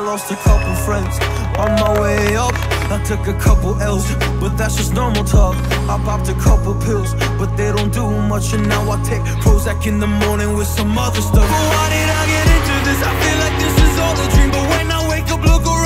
lost a couple friends On my way up, I took a couple L's But that's just normal talk I popped a couple pills, but they don't do much And now I take Prozac in the morning with some other stuff But why did I get into this? I feel like this is all a dream But when I wake up, look around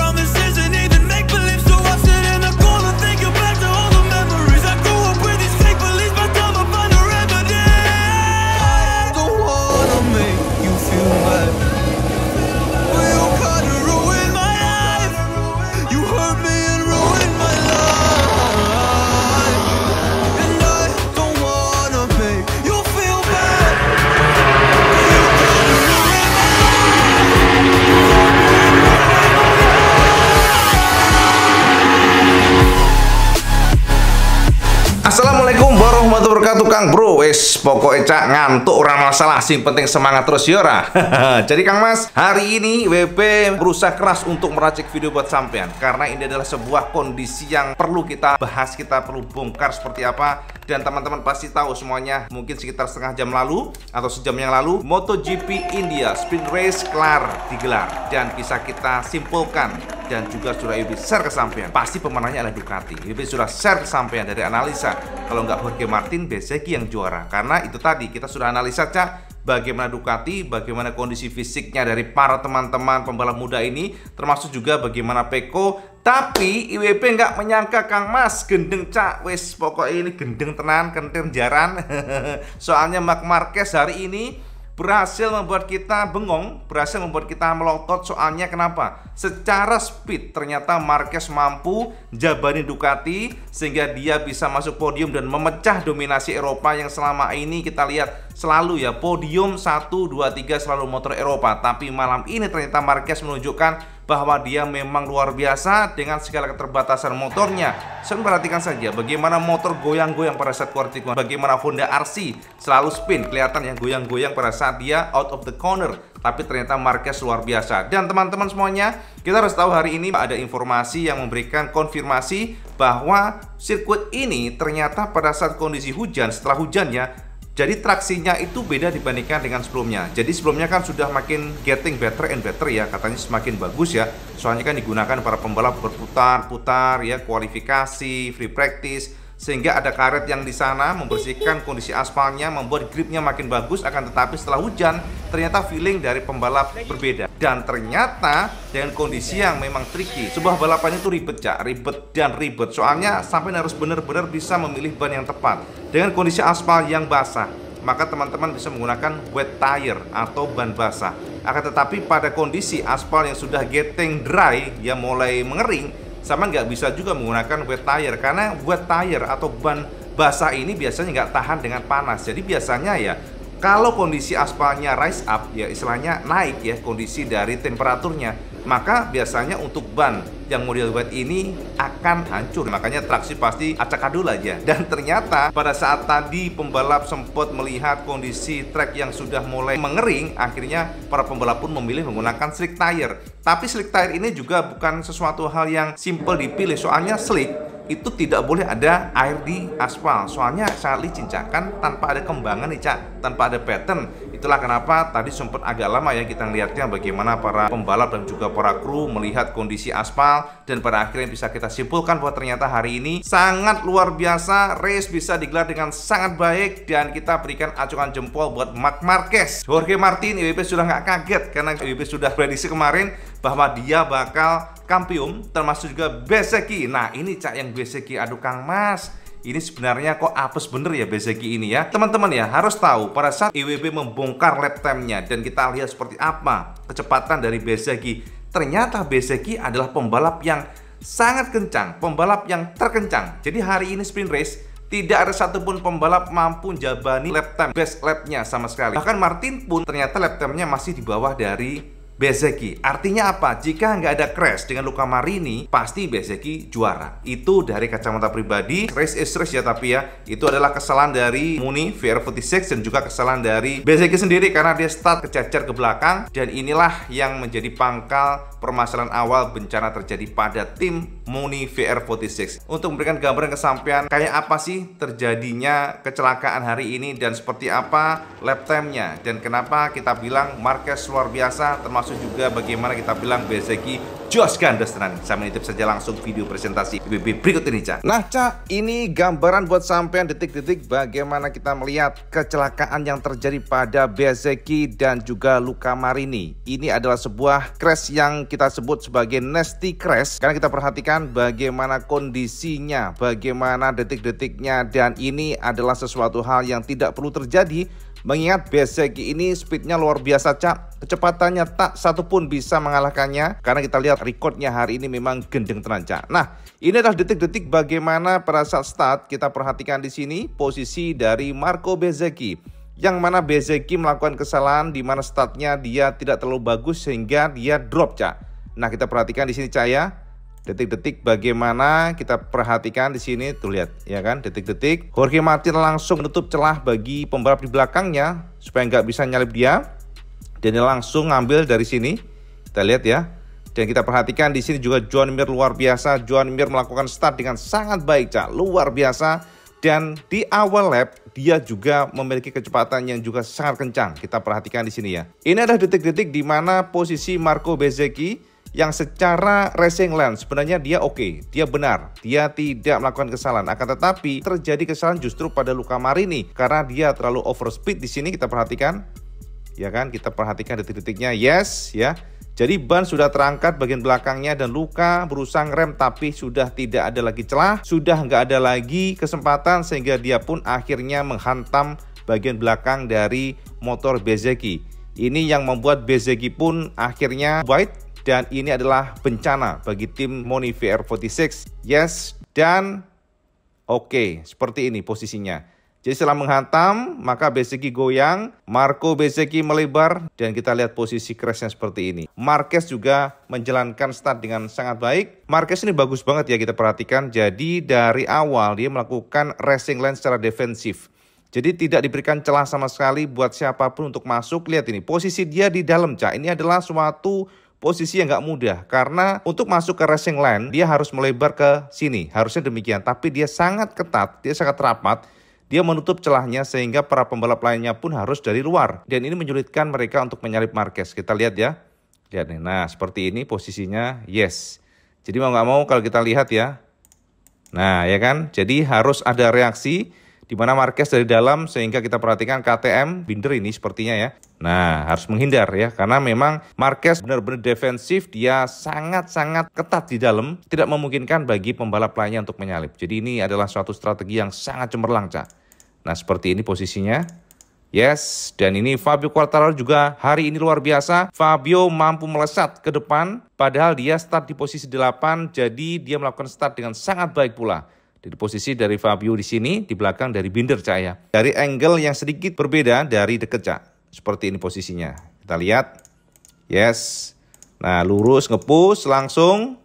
Kang Bro. Wes pokoknya cak ngantuk orang masalah sing penting semangat terus yora. Ya, Jadi Kang Mas, hari ini WP berusaha keras untuk meracik video buat sampean karena ini adalah sebuah kondisi yang perlu kita bahas, kita perlu bongkar seperti apa dan teman-teman pasti tahu semuanya mungkin sekitar setengah jam lalu atau sejam yang lalu MotoGP India Sprint Race kelar digelar dan bisa kita simpulkan dan juga sudah Yubi share kesampaian pasti pemenangnya adalah Ducati Yubi sudah share kesampaian dari analisa kalau nggak Jorge Martin Bezeki yang juara karena itu tadi kita sudah analisa cak bagaimana Ducati, bagaimana kondisi fisiknya dari para teman-teman pembalap muda ini, termasuk juga bagaimana Peko tapi IWP nggak menyangka Kang Mas gendeng cak wes pokok ini gendeng tenan kentir jaran. Soalnya Mark Marquez hari ini berhasil membuat kita bengong, berhasil membuat kita melotot soalnya kenapa? Secara speed ternyata Marquez mampu jabani Ducati sehingga dia bisa masuk podium dan memecah dominasi Eropa yang selama ini kita lihat selalu ya podium satu dua tiga selalu motor Eropa. Tapi malam ini ternyata Marquez menunjukkan bahwa dia memang luar biasa dengan segala keterbatasan motornya. Sen perhatikan saja bagaimana motor goyang-goyang pada saat quarter tikungan, bagaimana Honda RC selalu spin kelihatan yang goyang-goyang pada saat dia out of the corner. Tapi ternyata Marquez luar biasa. Dan teman-teman semuanya, kita harus tahu hari ini ada informasi yang memberikan konfirmasi bahwa sirkuit ini ternyata pada saat kondisi hujan setelah hujannya jadi traksinya itu beda dibandingkan dengan sebelumnya. Jadi sebelumnya kan sudah makin getting better and better ya, katanya semakin bagus ya. Soalnya kan digunakan para pembalap berputar-putar ya, kualifikasi, free practice, sehingga ada karet yang di sana membersihkan kondisi aspalnya, membuat gripnya makin bagus. Akan tetapi setelah hujan, ternyata feeling dari pembalap berbeda. Dan ternyata dengan kondisi yang memang tricky, sebuah balapan itu ribet cak, ribet dan ribet. Soalnya sampai harus benar-benar bisa memilih ban yang tepat dengan kondisi aspal yang basah. Maka teman-teman bisa menggunakan wet tire atau ban basah. Akan tetapi pada kondisi aspal yang sudah getting dry, ya mulai mengering, sama nggak bisa juga menggunakan wet tire karena buat tire atau ban basah ini biasanya nggak tahan dengan panas jadi biasanya ya kalau kondisi aspalnya rise up ya istilahnya naik ya kondisi dari temperaturnya maka biasanya untuk ban yang model wet ini akan hancur makanya traksi pasti acak-adul aja dan ternyata pada saat tadi pembalap sempat melihat kondisi trek yang sudah mulai mengering akhirnya para pembalap pun memilih menggunakan slick tire tapi slick tire ini juga bukan sesuatu hal yang simple dipilih soalnya slick itu tidak boleh ada air di aspal soalnya sangat licin cak kan tanpa ada kembangan nih cak tanpa ada pattern Itulah kenapa tadi sempat agak lama ya kita melihatnya bagaimana para pembalap dan juga para kru melihat kondisi aspal dan pada akhirnya bisa kita simpulkan bahwa ternyata hari ini sangat luar biasa race bisa digelar dengan sangat baik dan kita berikan acungan jempol buat Mark Marquez. Jorge Martin IWP sudah nggak kaget karena IWP sudah prediksi kemarin bahwa dia bakal kampium termasuk juga Beseki. Nah, ini cak yang Beseki aduh Kang Mas ini sebenarnya kok apes bener ya Bezeki ini ya teman-teman ya harus tahu pada saat IWB membongkar lap time-nya dan kita lihat seperti apa kecepatan dari Bezeki ternyata Bezeki adalah pembalap yang sangat kencang pembalap yang terkencang jadi hari ini sprint race tidak ada satupun pembalap mampu jabani lap time best lapnya sama sekali bahkan Martin pun ternyata lap time-nya masih di bawah dari Bezeki. Artinya apa? Jika nggak ada crash dengan Luka Marini, pasti Bezeki juara. Itu dari kacamata pribadi. Race is race ya, tapi ya, itu adalah kesalahan dari Muni, VR46, dan juga kesalahan dari Bezeki sendiri karena dia start kececer ke belakang. Dan inilah yang menjadi pangkal permasalahan awal bencana terjadi pada tim Muni VR46. Untuk memberikan gambaran kesampaian kayak apa sih terjadinya kecelakaan hari ini dan seperti apa lap time-nya. Dan kenapa kita bilang Marquez luar biasa termasuk termasuk juga bagaimana kita bilang Bezeki Josh Gandesnan. Saya menitip saja langsung video presentasi BBB berikut ini, Cak. Nah, Cak, ini gambaran buat sampean detik-detik bagaimana kita melihat kecelakaan yang terjadi pada Bezeki dan juga Luka Marini. Ini adalah sebuah crash yang kita sebut sebagai nasty crash karena kita perhatikan bagaimana kondisinya, bagaimana detik-detiknya dan ini adalah sesuatu hal yang tidak perlu terjadi Mengingat Bezeki ini speednya luar biasa Cak. kecepatannya tak satu pun bisa mengalahkannya karena kita lihat recordnya hari ini memang gendeng terancam. Nah, ini adalah detik-detik bagaimana pada saat start kita perhatikan di sini posisi dari Marco Bezeki. Yang mana Bezeki melakukan kesalahan di mana startnya dia tidak terlalu bagus sehingga dia drop, Cak. Nah, kita perhatikan di sini, Cak ya. Detik-detik bagaimana kita perhatikan di sini tuh lihat ya kan detik-detik Jorge Martin langsung menutup celah bagi pembalap di belakangnya supaya nggak bisa nyalip dia dan dia langsung ngambil dari sini kita lihat ya dan kita perhatikan di sini juga John Mir luar biasa. John Mir melakukan start dengan sangat baik, Cak. Luar biasa. Dan di awal lap, dia juga memiliki kecepatan yang juga sangat kencang. Kita perhatikan di sini ya. Ini adalah detik-detik di mana posisi Marco Bezeki yang secara racing line sebenarnya dia oke, okay, dia benar, dia tidak melakukan kesalahan. Akan tetapi terjadi kesalahan justru pada Luka Marini karena dia terlalu overspeed di sini kita perhatikan. Ya kan, kita perhatikan detik-detiknya. Yes, ya. Jadi ban sudah terangkat bagian belakangnya dan luka berusang rem tapi sudah tidak ada lagi celah, sudah nggak ada lagi kesempatan sehingga dia pun akhirnya menghantam bagian belakang dari motor Bezeki. Ini yang membuat Bezeki pun akhirnya white dan ini adalah bencana bagi tim Moni VR46. Yes dan oke okay, seperti ini posisinya. Jadi setelah menghantam, maka Bezeki goyang, Marco Bezeki melebar, dan kita lihat posisi crashnya seperti ini. Marquez juga menjalankan start dengan sangat baik. Marquez ini bagus banget ya kita perhatikan. Jadi dari awal dia melakukan racing line secara defensif. Jadi tidak diberikan celah sama sekali buat siapapun untuk masuk. Lihat ini, posisi dia di dalam, Cak. Ini adalah suatu posisi yang nggak mudah. Karena untuk masuk ke racing line, dia harus melebar ke sini. Harusnya demikian. Tapi dia sangat ketat, dia sangat rapat. Dia menutup celahnya sehingga para pembalap lainnya pun harus dari luar. Dan ini menyulitkan mereka untuk menyalip Marquez. Kita lihat ya. Lihat nih, nah seperti ini posisinya yes. Jadi mau nggak mau kalau kita lihat ya. Nah ya kan, jadi harus ada reaksi di mana Marquez dari dalam sehingga kita perhatikan KTM Binder ini sepertinya ya. Nah, harus menghindar ya karena memang Marquez benar-benar defensif, dia sangat-sangat ketat di dalam, tidak memungkinkan bagi pembalap lainnya untuk menyalip. Jadi ini adalah suatu strategi yang sangat cemerlang, Cak. Nah, seperti ini posisinya. Yes, dan ini Fabio Quartararo juga hari ini luar biasa. Fabio mampu melesat ke depan, padahal dia start di posisi 8, jadi dia melakukan start dengan sangat baik pula. Di posisi dari Fabio di sini, di belakang dari Binder Cahaya. Dari angle yang sedikit berbeda dari deket Cak. Seperti ini posisinya. Kita lihat. Yes. Nah, lurus ngepus langsung.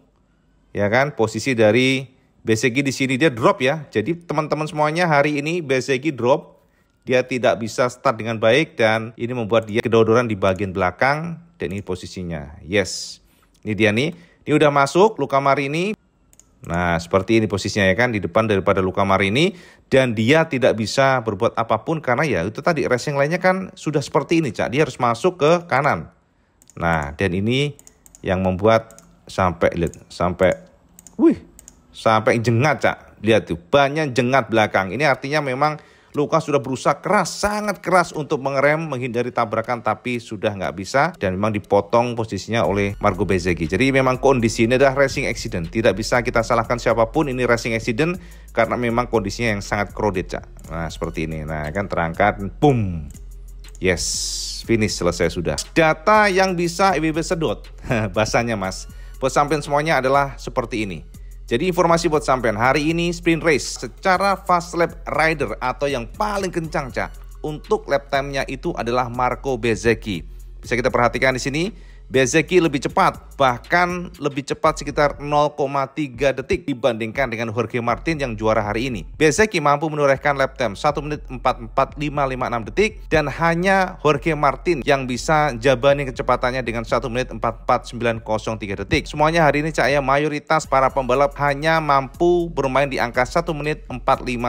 Ya kan, posisi dari BCG di sini dia drop ya. Jadi teman-teman semuanya hari ini BCG drop. Dia tidak bisa start dengan baik dan ini membuat dia kedodoran di bagian belakang. Dan ini posisinya. Yes. Ini dia nih. Ini udah masuk Luka ini Nah, seperti ini posisinya ya kan di depan daripada Luka Marini dan dia tidak bisa berbuat apapun karena ya itu tadi racing lainnya kan sudah seperti ini, Cak. Dia harus masuk ke kanan. Nah, dan ini yang membuat sampai lihat sampai wih, sampai jengat, Cak. Lihat tuh, banyak jengat belakang. Ini artinya memang Lukas sudah berusaha keras, sangat keras untuk mengerem, menghindari tabrakan, tapi sudah nggak bisa dan memang dipotong posisinya oleh Margo Bezegi. Jadi memang kondisi ini adalah racing accident, tidak bisa kita salahkan siapapun. Ini racing accident karena memang kondisinya yang sangat crowded, cak. Nah seperti ini, nah kan terangkat, boom, yes, finish selesai sudah. Data yang bisa IBB sedot, bahasanya mas. Buat samping semuanya adalah seperti ini. Jadi informasi buat sampean, hari ini sprint race secara fast lap rider atau yang paling kencang, Cak. Untuk lap time-nya itu adalah Marco Bezzecchi. Bisa kita perhatikan di sini, Bezeki lebih cepat, bahkan lebih cepat sekitar 0,3 detik dibandingkan dengan Jorge Martin yang juara hari ini. Bezeki mampu menorehkan lap time 1 menit 44.556 detik dan hanya Jorge Martin yang bisa jabani kecepatannya dengan 1 menit 44.903 detik. Semuanya hari ini cahaya mayoritas para pembalap hanya mampu bermain di angka 1 menit 45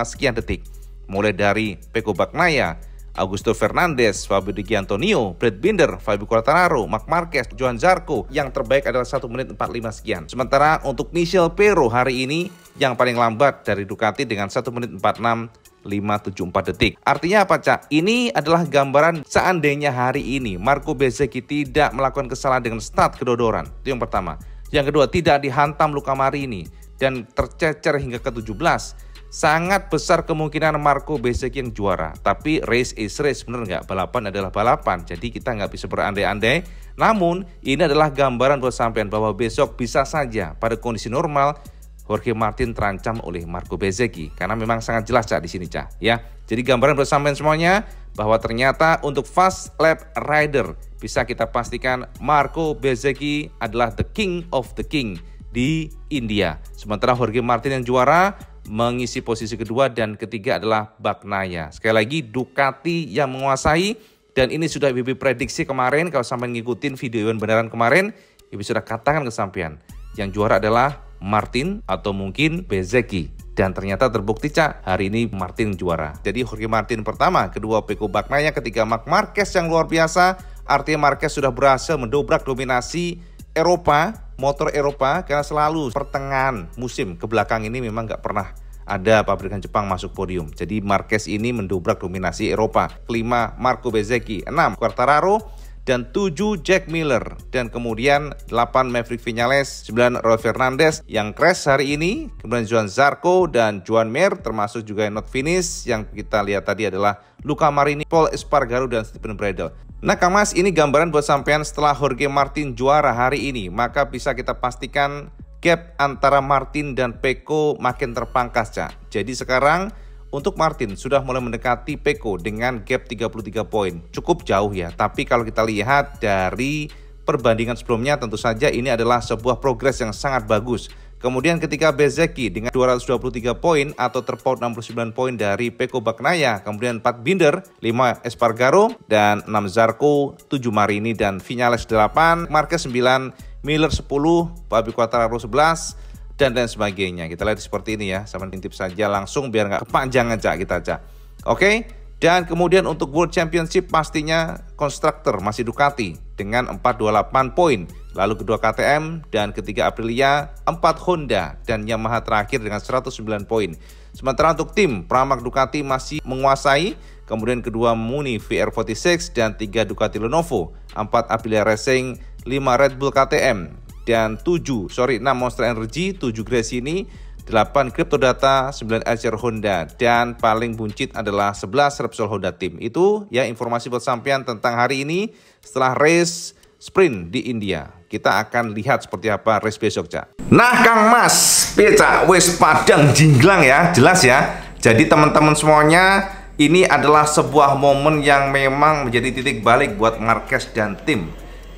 sekian detik. Mulai dari Peko Baknaya, Augusto Fernandes, Fabio Di Antonio, Brad Binder, Fabio Quartararo, Mark Marquez, Johan Zarco. Yang terbaik adalah 1 menit 45 sekian. Sementara untuk Michel Pero hari ini yang paling lambat dari Ducati dengan 1 menit 46 574 detik. Artinya apa, Cak? Ini adalah gambaran seandainya hari ini Marco Bezzecchi tidak melakukan kesalahan dengan start kedodoran. Itu yang pertama. Yang kedua, tidak dihantam Luka Marini dan tercecer hingga ke-17 sangat besar kemungkinan Marco Bezek yang juara. Tapi race is race, bener nggak? Balapan adalah balapan, jadi kita nggak bisa berandai-andai. Namun, ini adalah gambaran buat sampean bahwa besok bisa saja pada kondisi normal Jorge Martin terancam oleh Marco Bezeki karena memang sangat jelas cak di sini cak ya. Jadi gambaran buat semuanya bahwa ternyata untuk fast lap rider bisa kita pastikan Marco Bezeki adalah the king of the king di India. Sementara Jorge Martin yang juara mengisi posisi kedua dan ketiga adalah Baknaya. Sekali lagi Ducati yang menguasai dan ini sudah Bibi prediksi kemarin kalau sampai ngikutin video Iwan beneran kemarin, Bibi sudah katakan kesampian. Yang juara adalah Martin atau mungkin Bezeki. Dan ternyata terbukti Cak, hari ini Martin juara. Jadi Jorge Martin pertama, kedua Peko Bagnaya, ketiga Mark Marquez yang luar biasa. Artinya Marquez sudah berhasil mendobrak dominasi Eropa motor Eropa karena selalu pertengahan musim ke belakang ini memang nggak pernah ada pabrikan Jepang masuk podium. Jadi Marquez ini mendobrak dominasi Eropa. Kelima, Marco Bezzecchi. Enam, Quartararo dan 7 Jack Miller dan kemudian 8 Maverick Vinales, 9 Roy Fernandez yang crash hari ini, kemudian Juan Zarco dan Juan Mir termasuk juga yang not finish yang kita lihat tadi adalah Luca Marini, Paul Espargaro dan Stephen Bradle. Nah Kamas ini gambaran buat sampean setelah Jorge Martin juara hari ini maka bisa kita pastikan gap antara Martin dan Peko makin terpangkas Cak. Jadi sekarang untuk Martin sudah mulai mendekati Peko dengan gap 33 poin. Cukup jauh ya, tapi kalau kita lihat dari perbandingan sebelumnya tentu saja ini adalah sebuah progres yang sangat bagus. Kemudian ketika Bezeki dengan 223 poin atau terpaut 69 poin dari Peko Baknaya, kemudian 4 Binder, 5 Espargaro, dan 6 Zarko, 7 Marini, dan Vinales 8, Marquez 9, Miller 10, Fabio Quartararo 11, dan lain sebagainya. Kita lihat seperti ini ya, sama intip saja langsung biar nggak kepanjangan cak kita cak. Oke, dan kemudian untuk World Championship pastinya konstruktor masih Ducati dengan 428 poin, lalu kedua KTM dan ketiga Aprilia, 4 Honda dan Yamaha terakhir dengan 109 poin. Sementara untuk tim, Pramak Ducati masih menguasai, kemudian kedua Muni VR46 dan tiga Ducati Lenovo, 4 Aprilia Racing, 5 Red Bull KTM, dan 7 sorry 6 Monster Energy, 7 ini 8 Data, 9 Acer Honda dan paling buncit adalah 11 Repsol Honda Team. Itu ya informasi buat sampean tentang hari ini setelah race sprint di India. Kita akan lihat seperti apa race besok, Cak. Nah, Kang Mas, Peca, wis padang jinglang ya, jelas ya. Jadi teman-teman semuanya, ini adalah sebuah momen yang memang menjadi titik balik buat Marquez dan tim.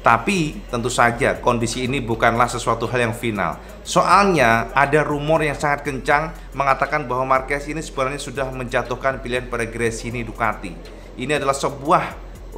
Tapi tentu saja kondisi ini bukanlah sesuatu hal yang final. Soalnya ada rumor yang sangat kencang mengatakan bahwa Marquez ini sebenarnya sudah menjatuhkan pilihan pada Gresini Ducati. Ini adalah sebuah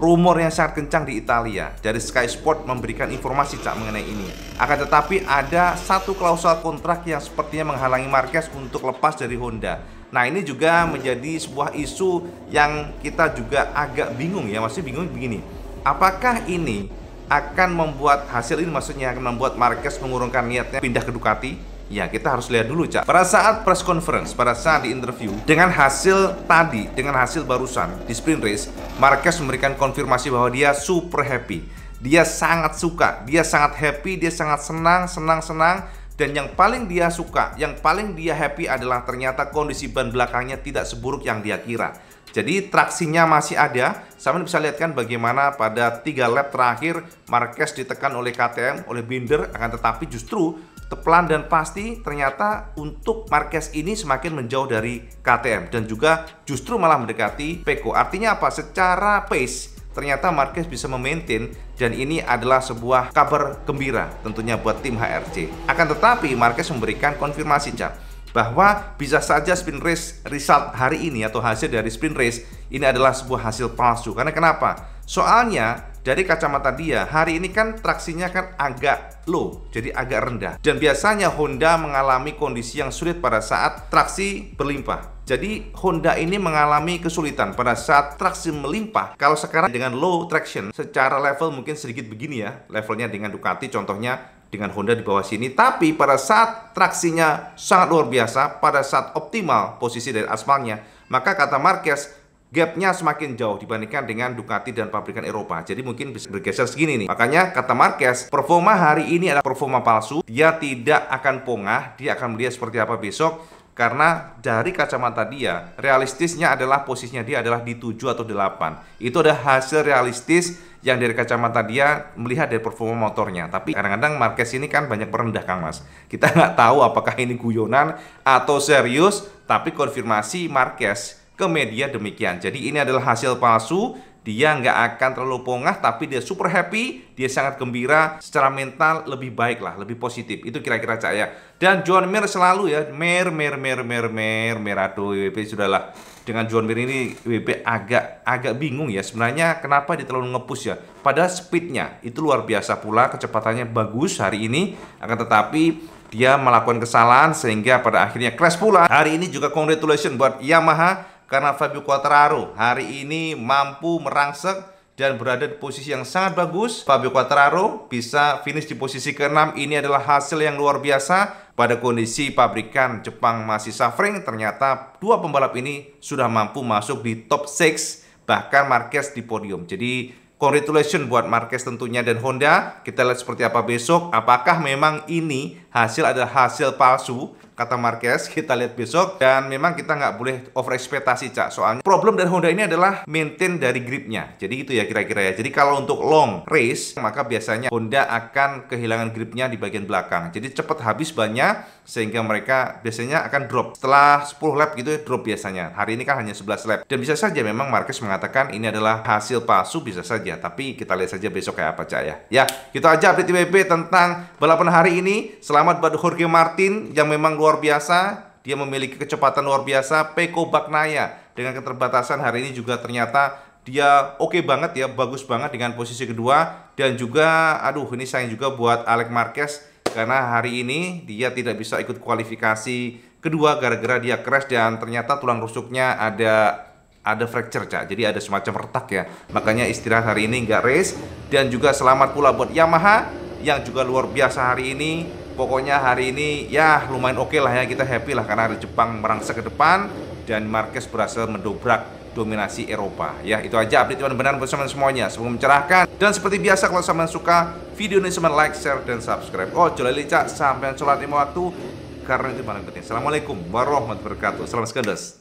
rumor yang sangat kencang di Italia. Dari Sky Sport memberikan informasi cak mengenai ini. Akan tetapi ada satu klausul kontrak yang sepertinya menghalangi Marquez untuk lepas dari Honda. Nah ini juga menjadi sebuah isu yang kita juga agak bingung ya, masih bingung begini. Apakah ini akan membuat hasil ini maksudnya akan membuat Marquez mengurungkan niatnya pindah ke Ducati? Ya, kita harus lihat dulu, Cak. Pada saat press conference, pada saat di interview, dengan hasil tadi, dengan hasil barusan di sprint race, Marquez memberikan konfirmasi bahwa dia super happy. Dia sangat suka, dia sangat happy, dia sangat senang, senang, senang. Dan yang paling dia suka, yang paling dia happy adalah ternyata kondisi ban belakangnya tidak seburuk yang dia kira jadi traksinya masih ada. Sama bisa lihat bagaimana pada tiga lap terakhir Marquez ditekan oleh KTM, oleh Binder, akan tetapi justru pelan dan pasti ternyata untuk Marquez ini semakin menjauh dari KTM dan juga justru malah mendekati Peko. Artinya apa? Secara pace ternyata Marquez bisa memaintain dan ini adalah sebuah kabar gembira tentunya buat tim HRC. Akan tetapi Marquez memberikan konfirmasi cap bahwa bisa saja spin race result hari ini atau hasil dari spin race ini adalah sebuah hasil palsu. Karena kenapa? Soalnya dari kacamata dia, hari ini kan traksinya kan agak low, jadi agak rendah. Dan biasanya Honda mengalami kondisi yang sulit pada saat traksi berlimpah. Jadi Honda ini mengalami kesulitan pada saat traksi melimpah. Kalau sekarang dengan low traction, secara level mungkin sedikit begini ya, levelnya dengan Ducati contohnya dengan Honda di bawah sini. Tapi pada saat traksinya sangat luar biasa, pada saat optimal posisi dari aspalnya, maka kata Marquez, gapnya semakin jauh dibandingkan dengan Ducati dan pabrikan Eropa. Jadi mungkin bisa bergeser segini nih. Makanya kata Marquez, performa hari ini adalah performa palsu. Dia tidak akan pongah, dia akan melihat seperti apa besok. Karena dari kacamata dia, realistisnya adalah posisinya dia adalah di 7 atau 8. Itu ada hasil realistis yang dari kacamata dia melihat dari performa motornya. Tapi kadang-kadang Marquez ini kan banyak merendah Kang Mas. Kita nggak tahu apakah ini guyonan atau serius, tapi konfirmasi Marquez ke media demikian. Jadi ini adalah hasil palsu dia nggak akan terlalu pongah tapi dia super happy, dia sangat gembira secara mental lebih baik lah, lebih positif. Itu kira-kira saya. Dan John Mir selalu ya, mer, mer, mer, mer, mer, Mayer, aduh WP sudahlah. Dengan John Mir ini WP agak agak bingung ya sebenarnya kenapa dia terlalu ngepus ya. Padahal speednya itu luar biasa pula, kecepatannya bagus hari ini. Akan tetapi dia melakukan kesalahan sehingga pada akhirnya crash pula. Hari ini juga congratulations buat Yamaha karena Fabio Quartararo hari ini mampu merangsek dan berada di posisi yang sangat bagus. Fabio Quartararo bisa finish di posisi ke-6. Ini adalah hasil yang luar biasa pada kondisi pabrikan Jepang masih suffering. Ternyata dua pembalap ini sudah mampu masuk di top 6 bahkan Marquez di podium. Jadi congratulations buat Marquez tentunya dan Honda. Kita lihat seperti apa besok apakah memang ini hasil adalah hasil palsu kata Marquez kita lihat besok dan memang kita nggak boleh over ekspektasi cak soalnya problem dari Honda ini adalah maintain dari gripnya jadi itu ya kira-kira ya jadi kalau untuk long race maka biasanya Honda akan kehilangan gripnya di bagian belakang jadi cepat habis banyak sehingga mereka biasanya akan drop setelah 10 lap gitu ya, drop biasanya hari ini kan hanya 11 lap dan bisa saja memang Marquez mengatakan ini adalah hasil palsu bisa saja tapi kita lihat saja besok kayak apa cak ya ya kita aja update WP tentang balapan hari ini selamat Selamat buat Jorge Martin yang memang luar biasa. Dia memiliki kecepatan luar biasa. Peko Baknaya dengan keterbatasan hari ini juga ternyata dia oke okay banget ya, bagus banget dengan posisi kedua dan juga aduh ini sayang juga buat Alex Marquez karena hari ini dia tidak bisa ikut kualifikasi kedua gara-gara dia crash dan ternyata tulang rusuknya ada ada fracture cak jadi ada semacam retak ya makanya istirahat hari ini nggak race dan juga selamat pula buat Yamaha yang juga luar biasa hari ini pokoknya hari ini ya lumayan oke okay lah ya kita happy lah karena ada Jepang merangsek ke depan dan Marquez berhasil mendobrak dominasi Eropa ya itu aja update teman benar buat teman semuanya semoga mencerahkan dan seperti biasa kalau sama suka video ini teman like share dan subscribe oh jual licak sampai sholat lima waktu karena itu paling penting assalamualaikum warahmatullahi wabarakatuh salam sekendes